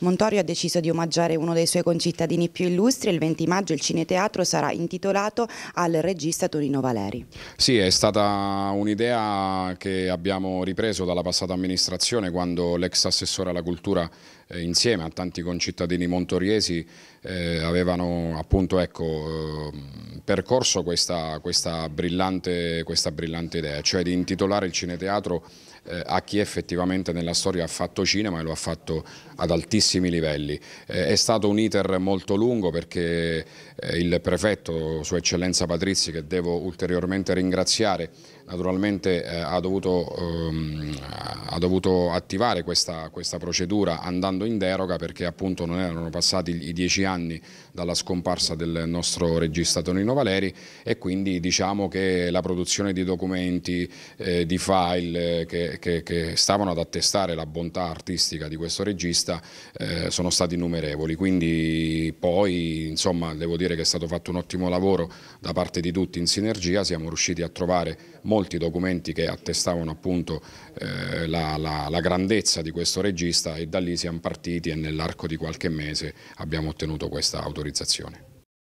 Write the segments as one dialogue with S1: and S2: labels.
S1: Montorio ha deciso di omaggiare uno dei suoi concittadini più illustri e il 20 maggio il cineteatro sarà intitolato al regista Torino Valeri.
S2: Sì, è stata un'idea che abbiamo ripreso dalla passata amministrazione quando l'ex assessore alla cultura eh, insieme a tanti concittadini montoriesi eh, avevano appunto ecco, eh, percorso questa, questa, brillante, questa brillante idea, cioè di intitolare il cineteatro eh, a chi effettivamente nella storia ha fatto cinema e lo ha fatto ad altissimi livelli. Eh, è stato un iter molto lungo perché eh, il prefetto, Sua Eccellenza Patrizzi, che devo ulteriormente ringraziare, naturalmente ha dovuto ehm, ha dovuto attivare questa, questa, procedura andando in deroga perché appunto non erano passati i dieci anni dalla scomparsa del nostro regista Tonino Valeri e quindi diciamo che la produzione di documenti, eh, di file eh, che, che, che, stavano ad attestare la bontà artistica di questo regista eh, sono stati innumerevoli, quindi poi insomma devo dire che è stato fatto un ottimo lavoro da parte di tutti in sinergia, siamo riusciti a trovare molti documenti che attestavano appunto eh, la la, la, grandezza di questo regista e da lì siamo partiti e nell'arco di qualche mese abbiamo ottenuto questa autorizzazione.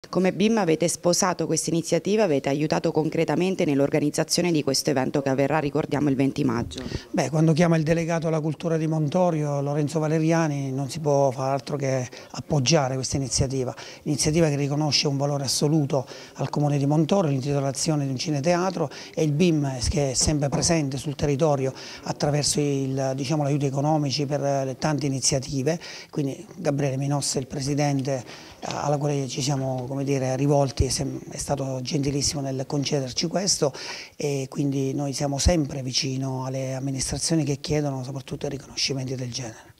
S1: Come BIM avete sposato questa iniziativa, avete aiutato concretamente nell'organizzazione di questo evento che avverrà, ricordiamo, il 20 maggio.
S3: Beh, quando chiama il delegato alla cultura di Montorio, Lorenzo Valeriani, non si può fare altro che appoggiare questa iniziativa. Iniziativa che riconosce un valore assoluto al Comune di Montorio, l'intitolazione di un cineteatro e il BIM che è sempre presente sul territorio attraverso il, diciamo, l'aiuto economici per le tante iniziative. Quindi Gabriele Minosse, il Presidente, alla quale ci siamo come dire, rivolti, è stato gentilissimo nel concederci questo e quindi noi siamo sempre vicino alle amministrazioni che chiedono soprattutto riconoscimenti del genere.